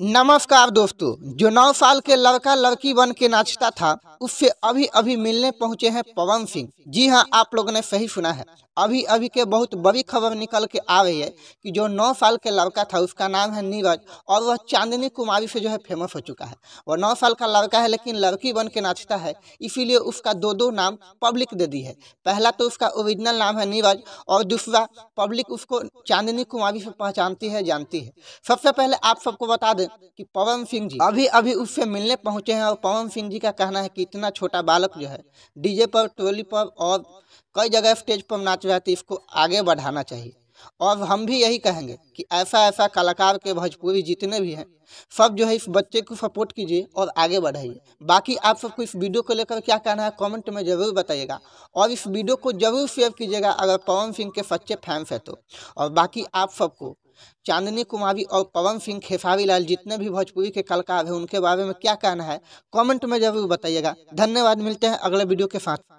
नमस्कार दोस्तों जो नौ साल के लड़का लड़की बन के नाचता था उससे अभी अभी मिलने पहुंचे हैं पवन सिंह जी हाँ आप लोगों ने सही सुना है अभी अभी के बहुत बड़ी खबर निकल के आ रही है कि जो नौ साल के लड़का था उसका नाम है नीरज और वह चांदनी कुमारी से जो है फेमस हो चुका है वह नौ साल का लड़का है लेकिन लड़की बन के नाचता है इसीलिए उसका दो दो नाम पब्लिक दे दी है पहला तो उसका ओरिजिनल नाम है नीरज और दूसरा पब्लिक उसको चांदनी कुमारी से पहचानती है जानती है सबसे पहले आप सबको बता दें कि पवन सिंह जी अभी अभी उससे मिलने पहुंचे हैं और पवन सिंह जी का कहना है कि इतना छोटा बालक जो है डीजे पर टोली पर और कई जगह स्टेज पर नाच रहा है तो इसको आगे बढ़ाना चाहिए और हम भी यही कहेंगे कि ऐसा ऐसा कलाकार के भोजपुरी जितने भी हैं सब जो है इस बच्चे को सपोर्ट कीजिए और आगे बढ़ाइए बाकी आप सबको इस वीडियो को लेकर क्या कहना है कमेंट में ज़रूर बताइएगा और इस वीडियो को ज़रूर शेयर कीजिएगा अगर पवन सिंह के सच्चे फैंस हैं तो और बाकी आप सबको चांदनी कुमारी और पवन सिंह खेसारी लाल जितने भी भोजपुरी के कलाकार हैं उनके बारे में क्या कहना है कमेंट में जरूर बताइएगा धन्यवाद मिलते हैं अगले वीडियो के साथ